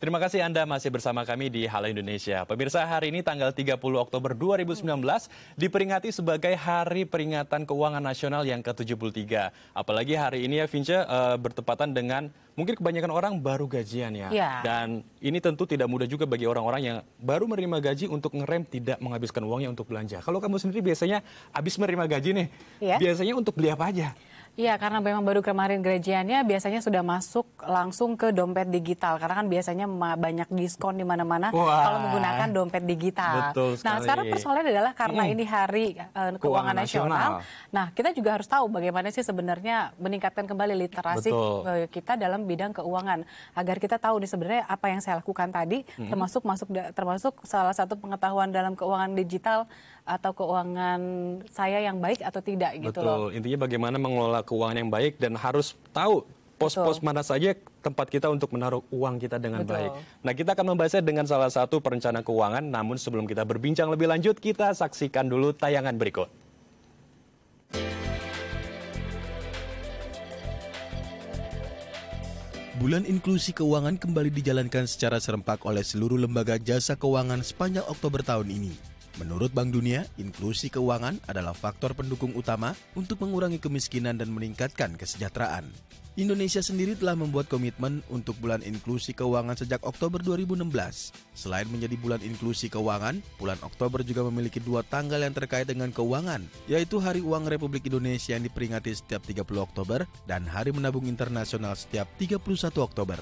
Terima kasih Anda masih bersama kami di Halo Indonesia. Pemirsa, hari ini tanggal 30 Oktober 2019 diperingati sebagai Hari Peringatan Keuangan Nasional yang ke-73. Apalagi hari ini ya Vince uh, bertepatan dengan mungkin kebanyakan orang baru gajian ya. ya. Dan ini tentu tidak mudah juga bagi orang-orang yang baru menerima gaji untuk ngerem tidak menghabiskan uangnya untuk belanja. Kalau kamu sendiri biasanya habis menerima gaji nih, ya. biasanya untuk beli apa aja? Iya, karena memang baru kemarin gerejanya biasanya sudah masuk langsung ke dompet digital. Karena kan biasanya banyak diskon di mana-mana kalau menggunakan dompet digital. Betul Nah, sekarang persoalannya adalah karena hmm. ini hari uh, keuangan, keuangan nasional. nasional. Nah, kita juga harus tahu bagaimana sih sebenarnya meningkatkan kembali literasi Betul. Eh, kita dalam bidang keuangan agar kita tahu nih sebenarnya apa yang saya lakukan tadi hmm. termasuk masuk termasuk salah satu pengetahuan dalam keuangan digital atau keuangan saya yang baik atau tidak Betul. gitu loh. Intinya bagaimana mengelola mengelola keuangan yang baik dan harus tahu pos-pos mana saja tempat kita untuk menaruh uang kita dengan Betul. baik. Nah, kita akan membahasnya dengan salah satu perencana keuangan. Namun sebelum kita berbincang lebih lanjut, kita saksikan dulu tayangan berikut. Bulan inklusi keuangan kembali dijalankan secara serempak oleh seluruh lembaga jasa keuangan sepanjang Oktober tahun ini. Menurut Bank Dunia, inklusi keuangan adalah faktor pendukung utama untuk mengurangi kemiskinan dan meningkatkan kesejahteraan. Indonesia sendiri telah membuat komitmen untuk bulan inklusi keuangan sejak Oktober 2016. Selain menjadi bulan inklusi keuangan, bulan Oktober juga memiliki dua tanggal yang terkait dengan keuangan, yaitu Hari Uang Republik Indonesia yang diperingati setiap 30 Oktober dan Hari Menabung Internasional setiap 31 Oktober.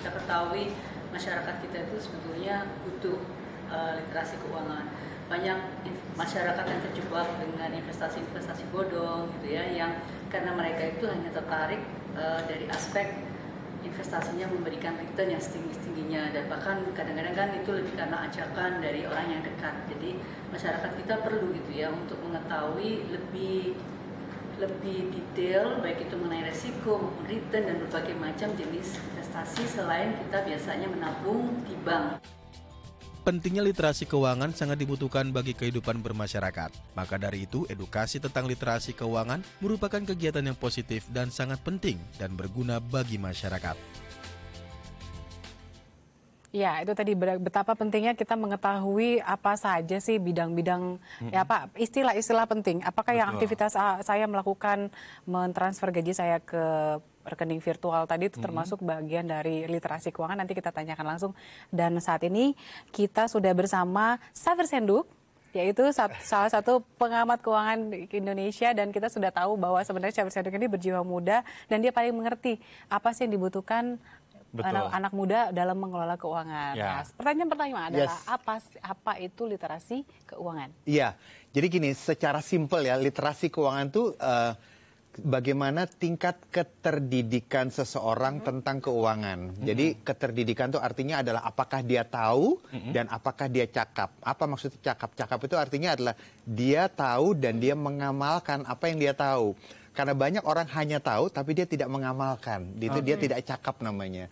Kita ketahui masyarakat kita itu sebetulnya butuh uh, literasi keuangan banyak masyarakat yang terjebak dengan investasi-investasi bodong gitu ya yang karena mereka itu hanya tertarik uh, dari aspek investasinya memberikan return yang setinggi-tingginya dan bahkan kadang-kadang kan itu lebih karena ajakan dari orang yang dekat jadi masyarakat kita perlu gitu ya untuk mengetahui lebih lebih detail baik itu mengenai resiko return dan berbagai macam jenis investasi selain kita biasanya menabung di bank pentingnya literasi keuangan sangat dibutuhkan bagi kehidupan bermasyarakat. Maka dari itu, edukasi tentang literasi keuangan merupakan kegiatan yang positif dan sangat penting dan berguna bagi masyarakat. Ya, itu tadi betapa pentingnya kita mengetahui apa saja sih bidang-bidang mm-hmm. ya apa istilah-istilah penting. Apakah Betul. yang aktivitas ah, saya melakukan mentransfer gaji saya ke rekening virtual tadi itu mm-hmm. termasuk bagian dari literasi keuangan nanti kita tanyakan langsung. Dan saat ini kita sudah bersama Saver Senduk yaitu salah satu pengamat keuangan Indonesia dan kita sudah tahu bahwa sebenarnya Syafir Senduk ini berjiwa muda dan dia paling mengerti apa sih yang dibutuhkan Anak, anak muda dalam mengelola keuangan. Ya. Nah, pertanyaan pertama adalah yes. apa apa itu literasi keuangan? Iya. Jadi gini, secara simpel ya, literasi keuangan itu uh, eh, bagaimana tingkat keterdidikan seseorang hmm. tentang keuangan. Hmm. Jadi keterdidikan itu artinya adalah apakah dia tahu hmm. dan apakah dia cakap. Apa maksudnya cakap? Cakap itu artinya adalah dia tahu dan dia mengamalkan apa yang dia tahu. Karena banyak orang hanya tahu tapi dia tidak mengamalkan. Itu okay. dia tidak cakap namanya.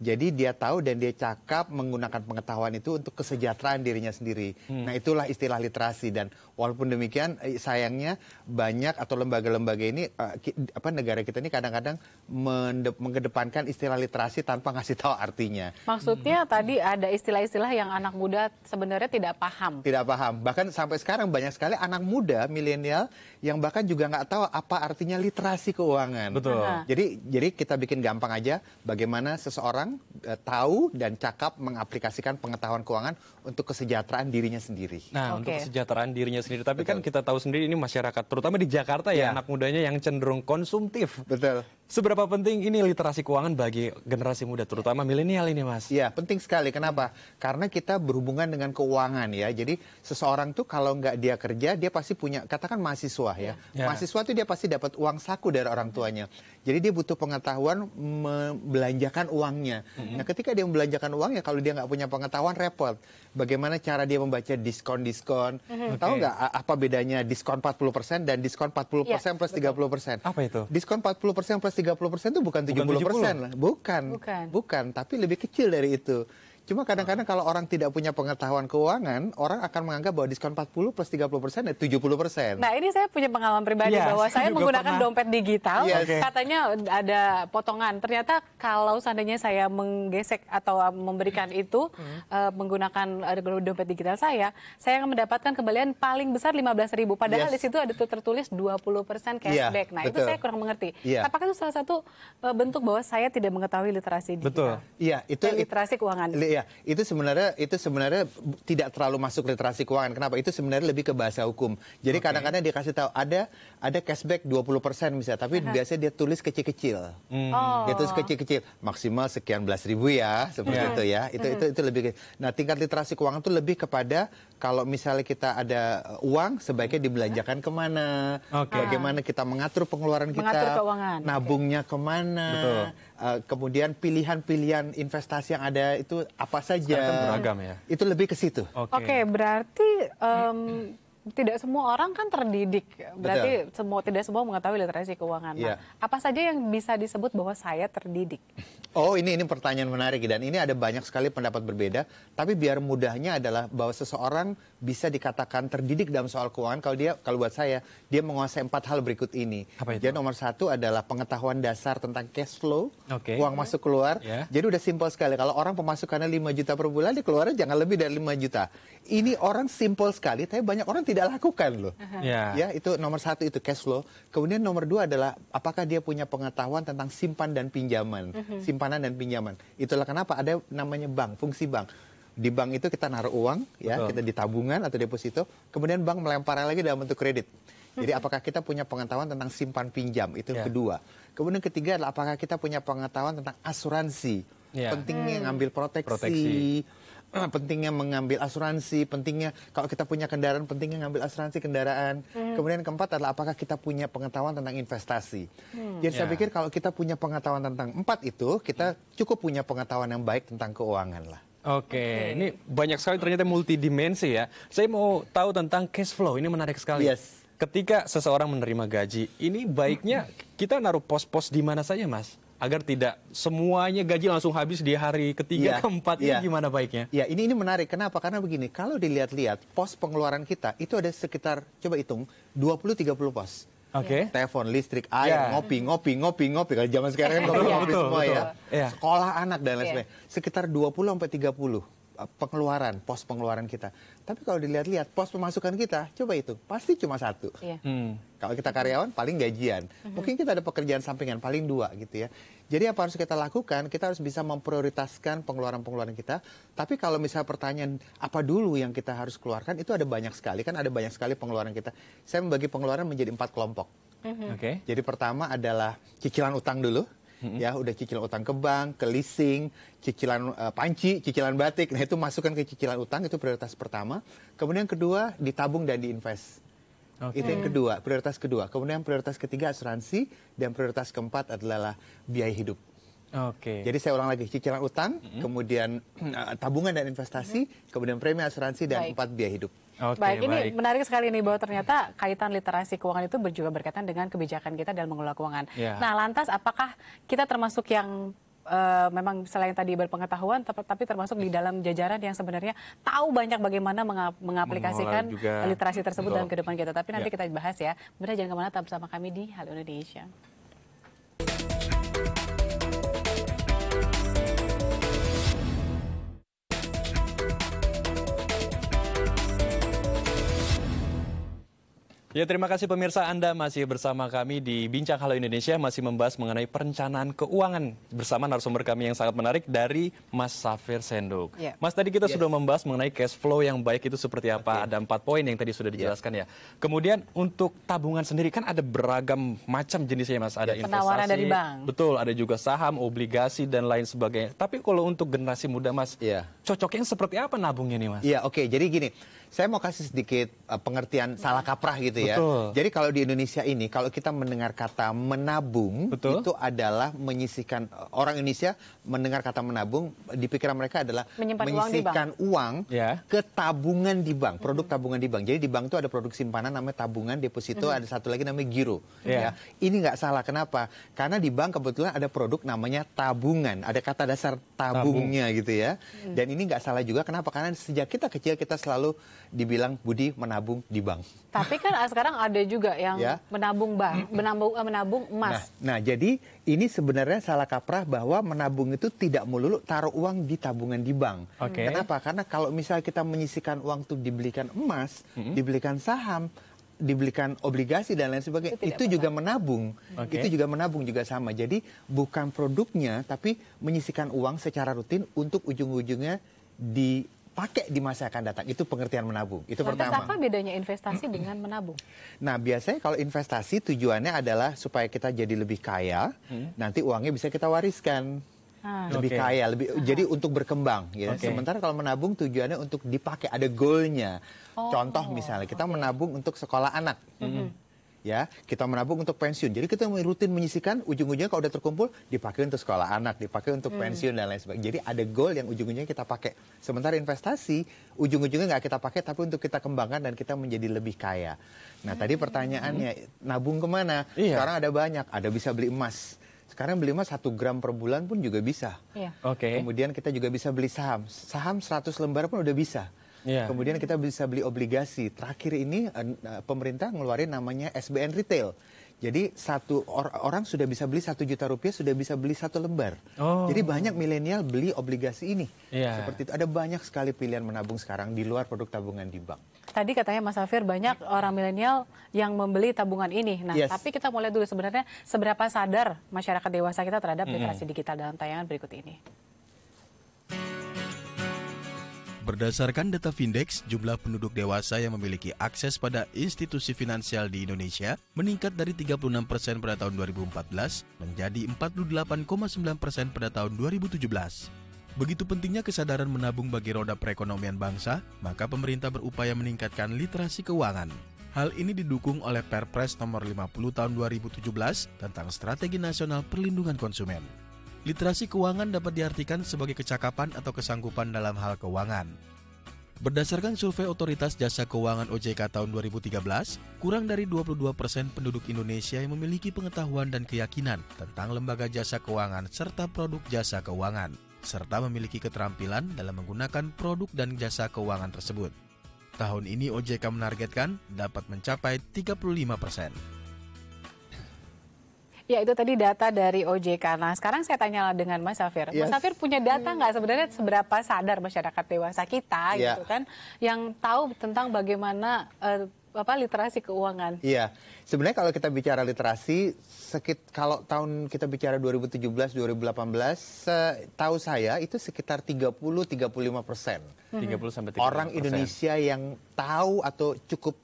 Jadi dia tahu dan dia cakap menggunakan pengetahuan itu untuk kesejahteraan dirinya sendiri. Hmm. Nah itulah istilah literasi dan walaupun demikian eh, sayangnya banyak atau lembaga-lembaga ini eh, apa negara kita ini kadang-kadang mengedepankan istilah literasi tanpa ngasih tahu artinya. Maksudnya hmm. tadi ada istilah-istilah yang anak muda sebenarnya tidak paham. Tidak paham. Bahkan sampai sekarang banyak sekali anak muda milenial yang bahkan juga nggak tahu apa artinya literasi keuangan. Betul. Aha. Jadi jadi kita bikin gampang aja bagaimana seseorang orang uh, eh, tahu dan cakap mengaplikasikan pengetahuan keuangan untuk kesejahteraan dirinya sendiri. Nah, okay. untuk kesejahteraan dirinya sendiri. Tapi kan Betul. kan kita tahu sendiri ini masyarakat, terutama di Jakarta ya, ya anak mudanya yang cenderung konsumtif. Betul. Seberapa penting ini literasi keuangan bagi generasi muda, terutama milenial ini, Mas? Iya, penting sekali. Kenapa? Karena kita berhubungan dengan keuangan ya. Jadi seseorang tuh kalau nggak dia kerja, dia pasti punya, katakan mahasiswa ya. ya. Mahasiswa tuh dia pasti dapat uang saku dari orang tuanya. Jadi dia butuh pengetahuan membelanjakan uangnya. Mm-hmm. Nah, ketika dia membelanjakan uangnya, kalau dia nggak punya pengetahuan repot. Bagaimana cara dia membaca diskon-diskon? Mm-hmm. Tahu nggak apa bedanya diskon 40% dan diskon 40% ya, plus betul. 30%? Apa itu? Diskon 40% plus 30 persen itu bukan 70 persen. Bukan. bukan. Bukan. Tapi lebih kecil dari itu. Cuma kadang-kadang kalau orang tidak punya pengetahuan keuangan, orang akan menganggap bahwa diskon 40 plus 30 persen ya 70 persen. Nah ini saya punya pengalaman pribadi yes, iya, bahwa saya menggunakan pernah. dompet digital, yes. okay. katanya ada potongan. Ternyata kalau seandainya saya menggesek atau memberikan itu hmm. uh, menggunakan dompet digital saya, saya akan mendapatkan kembalian paling besar 15 ribu. Padahal yes. di situ ada tertulis 20 persen iya, cashback. Yeah, nah betul. itu saya kurang mengerti. Yeah. Apakah itu salah satu eh, bentuk bahwa saya tidak mengetahui literasi digital? Betul. Iya itu. literasi keuangan. Iya Iya, itu sebenarnya itu sebenarnya tidak terlalu masuk literasi keuangan. Kenapa? Itu sebenarnya lebih ke bahasa hukum. Jadi kadang-kadang dia kasih tahu ada ada cashback 20% misalnya, tapi -huh. biasanya dia tulis kecil-kecil. Hmm. Oh. Dia tulis oh. kecil-kecil, maksimal sekian belas ribu ya, seperti yeah. itu ya. Itu, itu itu lebih Nah, tingkat literasi keuangan itu lebih kepada kalau misalnya kita ada uh, uang sebaiknya iya. dibelanjakan kemana, okay. bagaimana kita mengatur pengeluaran kita, mengatur keuangan. nabungnya kemana, Betul. Uh, kemudian pilihan-pilihan investasi yang ada itu apa saja? Sekarang kan beragam ya. Itu lebih ke situ. Oke, okay. okay, berarti um, tidak semua orang kan terdidik, berarti Betul. semua tidak semua mengetahui literasi keuangan. Yeah. Nah, iya. apa saja yang bisa disebut bahwa saya terdidik? Oh, ini ini pertanyaan menarik dan ini ada banyak sekali pendapat berbeda. Tapi biar mudahnya adalah bahwa seseorang bisa dikatakan terdidik dalam soal keuangan kalau dia kalau buat saya dia menguasai empat hal berikut ini. Apa itu? Jadi nomor satu adalah pengetahuan dasar tentang cash flow, okay. uang masuk keluar. Yeah. Jadi udah simpel sekali. Kalau orang pemasukannya 5 juta per bulan, dikeluarnya jangan lebih dari 5 juta. Ini orang simpel sekali, tapi banyak orang tidak tidak lakukan loh. Yeah. Ya. ya, itu nomor satu itu cash flow. Kemudian nomor dua adalah apakah dia punya pengetahuan tentang simpan dan pinjaman, mm -hmm. simpanan dan pinjaman. Itulah kenapa ada namanya bank, fungsi bank di bank itu kita naruh uang ya kita di tabungan atau deposito kemudian bank melempar lagi dalam bentuk kredit jadi apakah kita punya pengetahuan tentang simpan pinjam itu yeah. kedua kemudian ketiga adalah apakah kita punya pengetahuan tentang asuransi yeah. pentingnya hmm. ngambil proteksi, proteksi Ah, pentingnya mengambil asuransi, pentingnya kalau kita punya kendaraan, pentingnya mengambil asuransi kendaraan. Hmm. Kemudian keempat adalah apakah kita punya pengetahuan tentang investasi. Hmm. Jadi yeah. saya ya. pikir kalau kita punya pengetahuan tentang empat itu, kita cukup punya pengetahuan yang baik tentang keuangan lah. Oke, okay. okay. ini banyak sekali ternyata multidimensi ya. Saya mau tahu tentang cash flow, ini menarik sekali. Yes. Ketika seseorang menerima gaji, ini baiknya kita naruh pos-pos di mana saja, Mas? agar tidak semuanya gaji langsung habis di hari ketiga, ya, keempat ya. ini iya. gimana baiknya? Ya, ini ini menarik. Kenapa? Karena begini, kalau dilihat-lihat pos pengeluaran kita itu ada sekitar coba hitung 20 30 pos. Oke. Okay. Iya. Telepon, listrik, air, yeah. ngopi, ngopi, ngopi, ngopi. Kalau zaman sekarang kan ngopi, ngopi semua ya. Yeah. Sekolah anak dan lain yeah. sebagainya. Sekitar 20 sampai 30 eh, pengeluaran, pos pengeluaran kita. Tapi kalau dilihat-lihat pos pemasukan kita, coba itu pasti cuma satu. Iya. Hmm. Kalau kita karyawan paling gajian, mm-hmm. mungkin kita ada pekerjaan sampingan paling dua gitu ya. Jadi apa harus kita lakukan? Kita harus bisa memprioritaskan pengeluaran-pengeluaran kita. Tapi kalau misalnya pertanyaan apa dulu yang kita harus keluarkan, itu ada banyak sekali kan ada banyak sekali pengeluaran kita. Saya membagi pengeluaran menjadi empat kelompok. mm mm-hmm. Okay. Jadi pertama adalah cicilan utang dulu hmm. ya udah cicilan utang ke bank, ke leasing, cicilan uh, panci, cicilan batik. Nah, itu masukkan ke cicilan utang itu prioritas pertama. Kemudian kedua ditabung dan diinvest. Okay. Itu yang kedua, prioritas kedua. Kemudian prioritas ketiga asuransi dan prioritas keempat adalah biaya hidup. Oke. Okay. Jadi saya ulang lagi cicilan utang, mm -hmm. kemudian uh, tabungan dan investasi, mm -hmm. kemudian premi asuransi dan Baik. empat biaya hidup. Okay, baik, ini baik. menarik sekali nih bahwa ternyata kaitan literasi keuangan itu juga berkaitan dengan kebijakan kita dalam mengelola keuangan. Yeah. Nah, lantas apakah kita termasuk yang uh, memang selain tadi berpengetahuan tapi termasuk di dalam jajaran yang sebenarnya tahu banyak bagaimana meng mengaplikasikan literasi tersebut dalam kehidupan kita. Tapi nanti yeah. kita bahas ya. Benar jangan kemana tetap bersama kami di Hal Indonesia. Ya terima kasih pemirsa Anda masih bersama kami di Bincang Halo Indonesia masih membahas mengenai perencanaan keuangan bersama narasumber kami yang sangat menarik dari Mas Safir Senduk. Yeah. Mas tadi kita yes. sudah membahas mengenai cash flow yang baik itu seperti apa. Okay. Ada empat poin yang tadi sudah ya. dijelaskan yeah. ya. Kemudian untuk tabungan sendiri kan ada beragam macam jenisnya Mas. Ada yeah. investasi, dari bank. betul. Ada juga saham, obligasi dan lain sebagainya. Tapi kalau untuk generasi muda Mas, yeah cocoknya seperti apa nabungnya nih mas? Iya oke okay. jadi gini saya mau kasih sedikit uh, pengertian salah kaprah gitu ya. Betul. Jadi kalau di Indonesia ini kalau kita mendengar kata menabung Betul. itu adalah menyisihkan eh, orang Indonesia mendengar kata menabung di pikiran mereka adalah Menyimpan menyisihkan uang, uang ya. ke tabungan di bank, produk tabungan di bank. Jadi di bank itu ada produk simpanan namanya tabungan, deposito, ada satu lagi namanya giro. Yeah. Ya. Ini nggak salah kenapa? Karena di bank kebetulan ada produk namanya tabungan, ada kata dasar tabungnya Tabung. gitu ya. Mm. Dan ini nggak salah juga kenapa? Karena sejak kita kecil kita selalu dibilang Budi menabung di bank. Tapi kan ah, sekarang ada juga yang ya. menabung bank, menabung eh, menabung emas. Nah, nah, jadi ini sebenarnya salah kaprah bahwa menabung itu tidak melulu taruh uang di tabungan di bank. Okay. Kenapa? Karena kalau misalnya kita menyisikan uang untuk dibelikan emas, mm -hmm. dibelikan saham, dibelikan obligasi dan lain sebagainya itu, itu juga menabung okay. itu juga menabung juga sama jadi bukan produknya tapi menyisikan uang secara rutin untuk ujung-ujungnya dipakai pakai di masa akan datang. Itu pengertian menabung. Itu Lantas pertama. apa bedanya investasi dengan menabung? Nah, biasanya kalau investasi tujuannya adalah supaya kita jadi lebih kaya, hmm. nanti uangnya bisa kita wariskan. Ah. lebih okay. kaya lebih ah. jadi untuk berkembang ya okay. sementara kalau menabung tujuannya untuk dipakai ada goalnya oh. contoh misalnya kita okay. menabung untuk sekolah anak mm -hmm. ya kita menabung untuk pensiun jadi kita rutin menyisikan ujung-ujungnya kalau udah terkumpul dipakai untuk sekolah anak dipakai untuk mm. pensiun dan lain sebagainya jadi ada goal yang ujung-ujungnya kita pakai sementara investasi ujung-ujungnya nggak kita pakai tapi untuk kita kembangkan dan kita menjadi lebih kaya nah mm. tadi ah. pertanyaannya nabung kemana iya. sekarang ada banyak ada bisa beli emas sekarang beli emas satu gram per bulan pun juga bisa. Yeah. Oke. Okay. Kemudian kita juga bisa beli saham. Saham 100 lembar pun udah bisa. Yeah. Kemudian kita bisa beli obligasi. Terakhir ini eh, eh, pemerintah ngeluarin namanya SBN retail. Jadi satu or, orang sudah bisa beli satu juta rupiah sudah bisa beli satu lembar. Oh. Jadi banyak milenial beli obligasi ini. Yeah. Seperti itu ada banyak sekali pilihan menabung sekarang di luar produk tabungan di bank. Tadi katanya Mas Safir banyak orang milenial yang membeli tabungan ini. Nah, yes. tapi kita mulai dulu sebenarnya seberapa sadar masyarakat dewasa kita terhadap literasi mm -hmm. digital dalam tayangan berikut ini. Berdasarkan data Findex, jumlah penduduk dewasa yang memiliki akses pada institusi finansial di Indonesia meningkat dari 36 persen pada tahun 2014 menjadi 48,9 persen pada tahun 2017. Begitu pentingnya kesadaran menabung bagi roda perekonomian bangsa, maka pemerintah berupaya meningkatkan literasi keuangan. Hal ini didukung oleh Perpres nomor 50 tahun 2017 tentang Strategi Nasional Perlindungan Konsumen. Literasi keuangan dapat diartikan sebagai kecakapan atau kesanggupan dalam hal keuangan. Berdasarkan survei Otoritas Jasa Keuangan OJK tahun 2013, kurang dari 22 persen penduduk Indonesia yang memiliki pengetahuan dan keyakinan tentang lembaga jasa keuangan serta produk jasa keuangan, serta memiliki keterampilan dalam menggunakan produk dan jasa keuangan tersebut. Tahun ini OJK menargetkan dapat mencapai 35 persen. Ya itu tadi data dari OJK. Nah sekarang saya tanya dengan Mas Safir. Yes. Mas Safir punya data hmm. nggak sebenarnya seberapa sadar masyarakat dewasa kita yeah. gitu kan yang tahu tentang bagaimana uh, apa literasi keuangan? Iya. Sebenarnya kalau kita bicara literasi sekit kalau tahun kita bicara 2017 2018 tahu saya itu sekitar 30 35 persen. 30 sampai 30 Orang Indonesia yang tahu atau cukup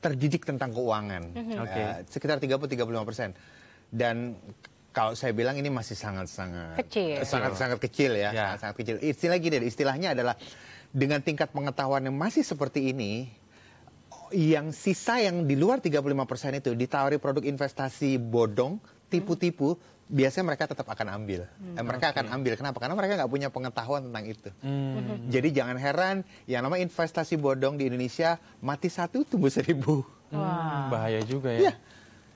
terdidik tentang keuangan. Hmm. Oke. -hmm. Okay. Uh, eh, sekitar 30 35 persen dan kalau saya bilang ini masih sangat-sangat kecil. Eh, sangat-sangat kecil ya. ya. Sangat kecil. Istilah gini, istilahnya adalah dengan tingkat pengetahuan yang masih seperti ini yang sisa yang di luar 35% itu ditawari produk investasi bodong, tipu-tipu, biasanya mereka tetap akan ambil. Hmm, eh, mereka okay. akan ambil. Kenapa? Karena mereka nggak punya pengetahuan tentang itu. Hmm. Jadi jangan heran yang namanya investasi bodong di Indonesia mati satu tumbuh seribu. Hmm, bahaya juga ya. ya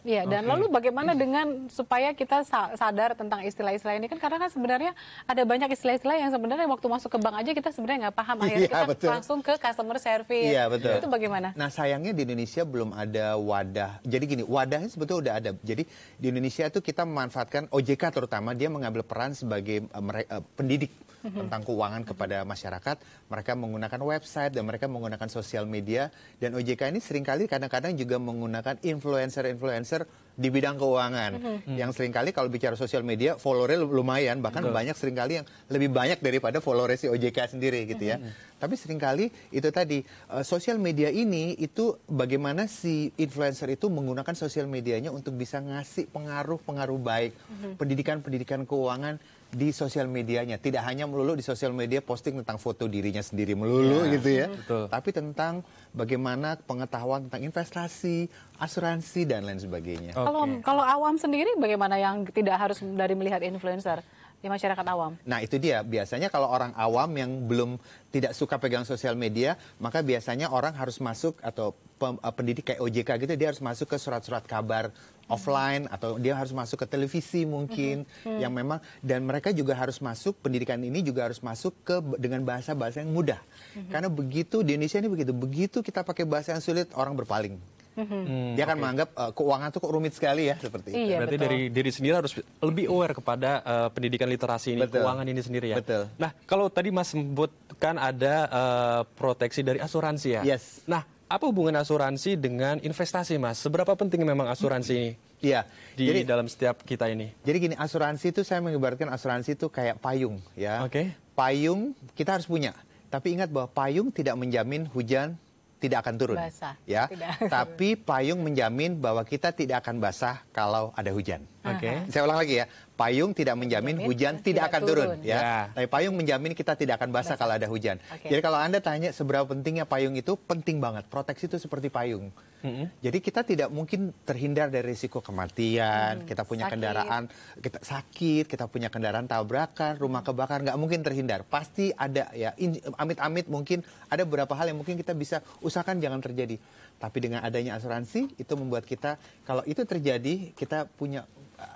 Iya, dan okay. lalu bagaimana dengan supaya kita sadar tentang istilah-istilah ini kan karena kan sebenarnya ada banyak istilah-istilah yang sebenarnya waktu masuk ke bank aja kita sebenarnya nggak paham akhirnya ya, kita betul. langsung ke customer service. Iya, betul. Itu bagaimana? Nah, sayangnya di Indonesia belum ada wadah. Jadi gini, wadahnya sebetulnya udah ada. Jadi di Indonesia itu kita memanfaatkan OJK terutama dia mengambil peran sebagai uh, pendidik hmm. tentang keuangan kepada masyarakat. Mereka menggunakan website dan mereka menggunakan sosial media dan OJK ini seringkali kadang-kadang juga menggunakan influencer-influencer di bidang keuangan. Hmm. Yang seringkali kalau bicara sosial media followernya lumayan bahkan mm-hmm. banyak seringkali yang lebih banyak daripada followers si OJK sendiri gitu ya. Hmm. Tapi seringkali itu tadi uh, sosial media ini itu bagaimana si influencer itu menggunakan sosial medianya untuk bisa ngasih pengaruh-pengaruh baik, mm-hmm. pendidikan-pendidikan keuangan di sosial medianya tidak hanya melulu di sosial media posting tentang foto dirinya sendiri melulu ya, gitu ya betul. tapi tentang bagaimana pengetahuan tentang investasi asuransi dan lain sebagainya okay. kalau kalau awam sendiri bagaimana yang tidak harus dari melihat influencer di masyarakat awam. Nah itu dia biasanya kalau orang awam yang belum tidak suka pegang sosial media maka biasanya orang harus masuk atau eh, pendidik kayak OJK gitu dia harus masuk ke surat-surat kabar offline atau dia harus masuk ke televisi mungkin mm-hmm. yang memang dan mereka juga harus masuk pendidikan ini juga harus masuk ke dengan bahasa-bahasa yang mudah. Mm-hmm. Karena begitu di Indonesia ini begitu begitu kita pakai bahasa yang sulit orang berpaling. Mhm. hmm Dia akan okay. menganggap uh, keuangan itu kok rumit sekali ya seperti itu. Iya, Berarti betul. dari diri sendiri harus lebih aware kepada uh, pendidikan literasi ini, betul. keuangan ini sendiri ya. Betul. Nah, kalau tadi Mas sebutkan ada uh, proteksi dari asuransi ya. Yes. Nah, apa hubungan asuransi dengan investasi, Mas? Seberapa penting memang asuransi ini? Iya. Di jadi, dalam setiap kita ini. Jadi gini, asuransi itu saya mengibarkan asuransi itu kayak payung, ya. Oke. Okay. Payung kita harus punya. Tapi ingat bahwa payung tidak menjamin hujan tidak akan turun, basah. ya. Tidak. Tapi payung menjamin bahwa kita tidak akan basah kalau ada hujan. Oke. Okay. Saya ulang lagi ya payung tidak menjamin Jamin, hujan tidak, tidak akan turun, turun ya. ya. Tapi payung menjamin kita tidak akan basah, basah. kalau ada hujan. Okay. Jadi kalau Anda tanya seberapa pentingnya payung itu penting banget. Proteksi itu seperti payung. Mm-hmm. Jadi kita tidak mungkin terhindar dari risiko kematian, mm, kita punya sakit. kendaraan kita sakit, kita punya kendaraan tabrakan, rumah kebakar nggak mungkin terhindar. Pasti ada ya amit-amit mungkin ada beberapa hal yang mungkin kita bisa usahakan jangan terjadi. Tapi dengan adanya asuransi itu membuat kita kalau itu terjadi kita punya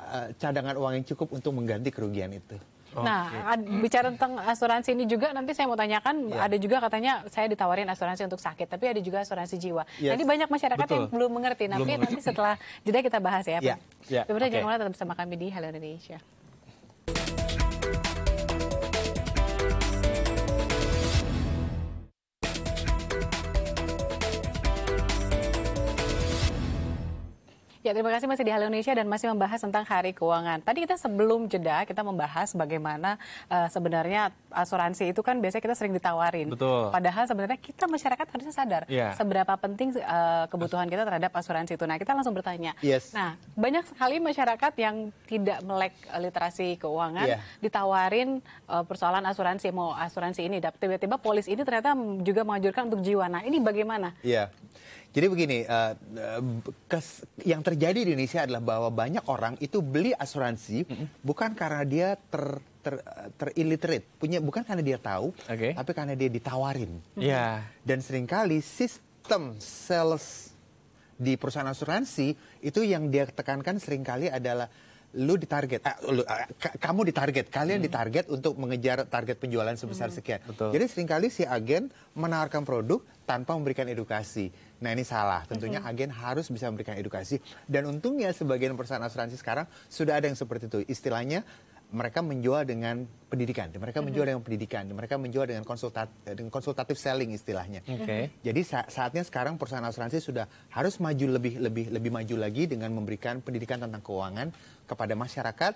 Eh, cadangan uang yang cukup untuk mengganti kerugian itu. Nah, okay. bicara tentang asuransi ini juga nanti saya mau tanyakan yeah. ada juga katanya saya ditawarin asuransi untuk sakit, tapi ada juga asuransi jiwa. Yes. Nanti banyak masyarakat Betul. yang belum mengerti. Nah, belum nanti mengerti. nanti setelah jeda kita bahas ya, Pak. Yeah. Ya, ya. okay. jangan lupa tetap bersama kami di Halo Indonesia. Ya, terima kasih masih di Halo Indonesia dan masih membahas tentang hari keuangan. Tadi kita sebelum jeda kita membahas bagaimana uh, sebenarnya asuransi itu kan biasanya kita sering ditawarin. Betul. Padahal sebenarnya kita masyarakat harusnya sadar yeah. seberapa penting uh, kebutuhan kita terhadap asuransi itu. Nah, kita langsung bertanya. Yes. Nah, banyak sekali masyarakat yang tidak melek literasi keuangan yeah. ditawarin uh, persoalan asuransi mau asuransi ini tiba-tiba polis ini ternyata juga mengajurkan untuk jiwa. Nah, ini bagaimana? Iya. Yeah. Jadi begini, uh, kes, yang terjadi di Indonesia adalah bahwa banyak orang itu beli asuransi mm -hmm. bukan karena dia ter ter illiterate punya bukan karena dia tahu, okay. tapi karena dia ditawarin. Ya. Yeah. Dan seringkali sistem sales di perusahaan asuransi itu yang dia tekankan seringkali adalah lu ditarget, eh, lu, eh, kamu ditarget, kalian hmm. ditarget untuk mengejar target penjualan sebesar hmm. sekian. Betul. Jadi seringkali si agen menawarkan produk tanpa memberikan edukasi. Nah ini salah, tentunya hmm. agen harus bisa memberikan edukasi. Dan untungnya sebagian perusahaan asuransi sekarang sudah ada yang seperti itu. Istilahnya mereka menjual dengan pendidikan, mereka menjual mm-hmm. dengan pendidikan, mereka menjual dengan konsultat dengan konsultatif selling istilahnya. Okay. Jadi sa saatnya sekarang perusahaan asuransi sudah harus maju lebih lebih lebih maju lagi dengan memberikan pendidikan tentang keuangan kepada masyarakat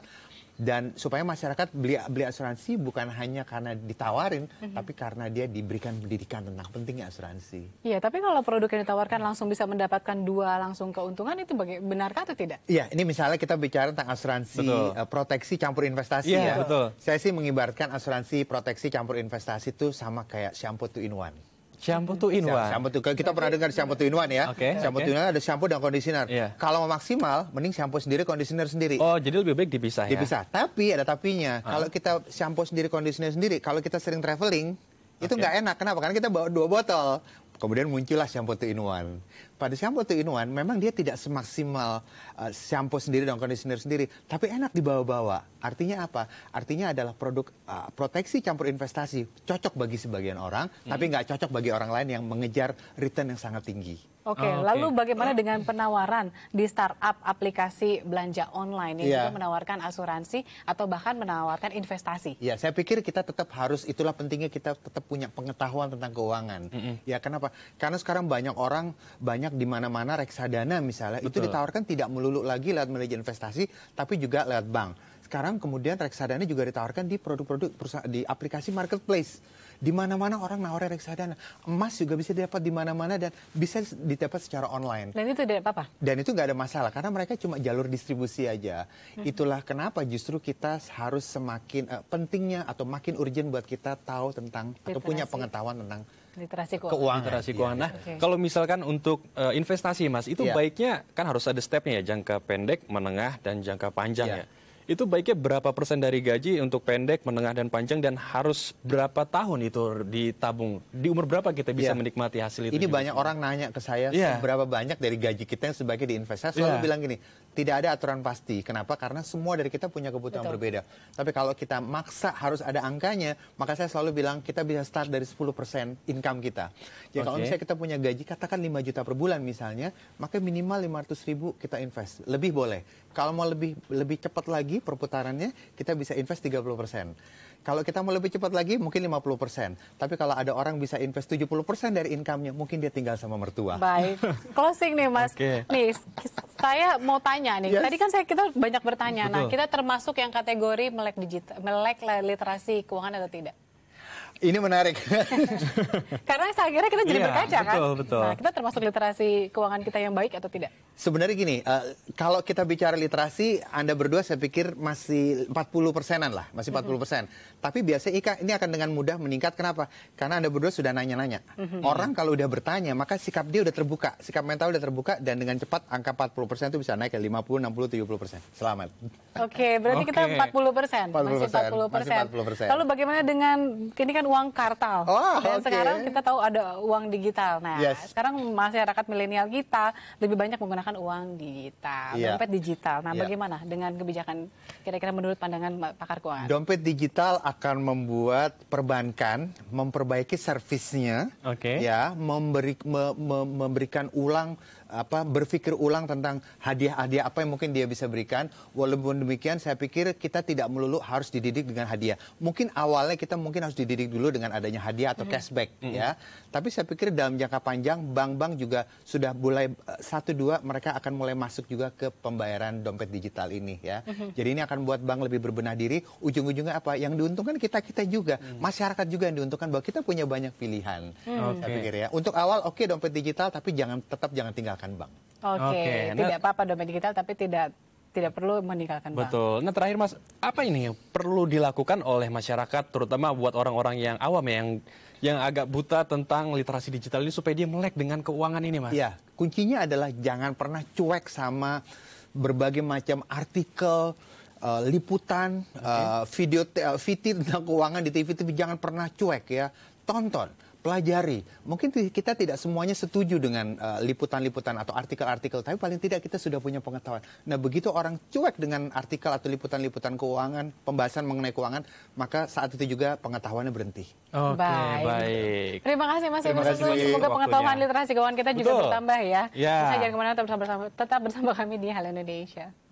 dan supaya masyarakat beli beli asuransi bukan hanya karena ditawarin mm-hmm. tapi karena dia diberikan pendidikan tentang pentingnya asuransi. Iya, tapi kalau produk yang ditawarkan langsung bisa mendapatkan dua langsung keuntungan itu benar benarkah atau tidak? Iya, ini misalnya kita bicara tentang asuransi betul. Eh, proteksi campur investasi yeah, ya. betul. Saya sih mengibarkan asuransi proteksi campur investasi itu sama kayak shampoo two in one. Shampoo to in one. Shampoo tuh kita pernah dengar shampoo to in one ya. Okay, shampoo okay. in one ada shampoo dan kondisioner. Yeah. Kalau maksimal mending shampoo sendiri kondisioner sendiri. Oh, jadi lebih baik dipisah, ya. Dipisah. Tapi ada tapinya. Uh. Kalau kita shampoo sendiri kondisioner sendiri, kalau kita sering traveling itu nggak enak. Kenapa? Karena kita bawa dua botol. Kemudian muncullah shampoo two in one pada shampoo tuh inuan memang dia tidak semaksimal uh, shampoo sendiri dan conditioner sendiri, tapi enak dibawa-bawa. Artinya apa? Artinya adalah produk uh, proteksi campur investasi cocok bagi sebagian orang, hmm. tapi nggak cocok bagi orang lain yang mengejar return yang sangat tinggi. Oke, okay, oh, okay. lalu bagaimana dengan penawaran di startup aplikasi belanja online yang yeah. juga menawarkan asuransi atau bahkan menawarkan investasi? Ya, yeah, saya pikir kita tetap harus itulah pentingnya kita tetap punya pengetahuan tentang keuangan. Mm -hmm. Ya, kenapa? Karena sekarang banyak orang banyak banyak di mana-mana reksadana misalnya Betul. itu ditawarkan tidak melulu lagi lewat manajer investasi tapi juga lewat bank sekarang kemudian reksadana juga ditawarkan di produk-produk di aplikasi marketplace. Di mana-mana orang nawarin reksadana. Emas juga bisa didapat di mana-mana dan bisa didapat secara online. Dan itu tidak apa-apa? Dan itu nggak ada masalah karena mereka cuma jalur distribusi aja. Hmm. Itulah kenapa justru kita harus semakin uh, pentingnya atau makin urgent buat kita tahu tentang Literasi. atau punya pengetahuan tentang literasi keuangan. keuangan. Literasi iya, keuangan. Nah, iya. okay. kalau misalkan untuk uh, investasi, Mas, itu yeah. baiknya kan harus ada stepnya ya, jangka pendek, menengah, dan jangka panjang yeah. ya itu baiknya berapa persen dari gaji untuk pendek, menengah, dan panjang dan harus berapa tahun itu ditabung? Di umur berapa kita bisa yeah. menikmati hasil itu? Ini juga? banyak orang nanya ke saya yeah. Iya. berapa banyak dari gaji kita yang sebagai diinvestasi. Selalu yeah. bilang gini, tidak ada aturan pasti. Kenapa? Karena semua dari kita punya kebutuhan Betul. berbeda. Tapi kalau kita maksa harus ada angkanya, maka saya selalu bilang kita bisa start dari 10% income kita. Jadi ya, okay. kalau misalnya kita punya gaji katakan 5 juta per bulan misalnya, maka minimal 500 ribu kita invest. Lebih boleh. Kalau mau lebih lebih cepat lagi perputarannya, kita bisa invest 30%. Kalau kita mau lebih cepat lagi mungkin 50%. Tapi kalau ada orang bisa invest 70% dari income-nya, mungkin dia tinggal sama mertua. Baik. Closing nih Mas. Okay. Nih, saya mau tanya nih. Yes. Tadi kan saya kita banyak bertanya. Nah, Betul. Nah, kita termasuk yang kategori melek digital, melek literasi keuangan atau tidak? Ini menarik. Karena akhirnya kita jadi iya, berkaca kan? betul, kan. Betul. Nah, kita termasuk literasi keuangan kita yang baik atau tidak? Sebenarnya gini, uh, kalau kita bicara literasi, Anda berdua saya pikir masih 40 persenan lah, masih 40 persen. Mm -hmm. Tapi biasanya Ika ini akan dengan mudah meningkat. Kenapa? Karena Anda berdua sudah nanya-nanya. Mm -hmm. Orang kalau udah bertanya, maka sikap dia udah terbuka. Sikap mental udah terbuka dan dengan cepat angka 40 persen itu bisa naik ke 50, 60, 70 persen. Selamat. Oke, okay, berarti okay. kita 40 persen. Masih 40 persen. Lalu bagaimana dengan, ini kan uang kartal. Oh, Dan okay. sekarang kita tahu ada uang digital. Nah, yes. sekarang masyarakat milenial kita lebih banyak menggunakan uang digital, yeah. dompet digital. Nah, yeah. bagaimana dengan kebijakan kira-kira menurut pandangan pakar keuangan? Dompet digital akan membuat perbankan memperbaiki servisnya, okay. ya, memberi me, me, memberikan ulang apa berpikir ulang tentang hadiah-hadiah apa yang mungkin dia bisa berikan. Walaupun demikian saya pikir kita tidak melulu harus dididik dengan hadiah. Mungkin awalnya kita mungkin harus dididik dulu dengan adanya hadiah atau mm -hmm. cashback mm -hmm. ya. Tapi saya pikir dalam jangka panjang bank-bank juga sudah mulai eh, satu dua mereka akan mulai masuk juga ke pembayaran dompet digital ini ya. Mm -hmm. Jadi ini akan buat bank lebih berbenah diri. Ujung-ujungnya apa? Yang diuntungkan kita-kita juga, mm. masyarakat juga yang diuntungkan bahwa kita punya banyak pilihan. Mm. Saya pikir ya. Untuk awal oke okay, dompet digital tapi jangan tetap jangan tinggalkan meninggalkan bank. Oke, okay. okay. tidak nah- apa-apa domain digital tapi tidak tidak perlu meninggalkan bank. Betul. Nah terakhir mas, apa ini yang perlu dilakukan oleh masyarakat, terutama buat orang-orang yang awam ya, yang yang agak buta tentang literasi digital ini supaya dia melek dengan keuangan ini mas? Iya, kuncinya adalah jangan pernah cuek sama berbagai macam artikel. Uh, liputan, okay. uh, eh, video, uh, tentang keuangan di TV-TV jangan pernah cuek ya, tonton pelajari. Mungkin kita tidak semuanya setuju dengan eh, liputan-liputan uh, atau artikel-artikel, tapi paling tidak kita sudah punya pengetahuan. Nah, begitu orang cuek dengan artikel atau liputan-liputan keuangan, pembahasan mengenai keuangan, maka saat itu juga pengetahuannya berhenti. Oke, okay, baik. Terima kasih Mas kasih, Semoga pengetahuan literasi keuangan kita juga bertambah ya. Yeah. Bisa jangan kemana tetap bersama, tetap bersama kami di Hal Indonesia.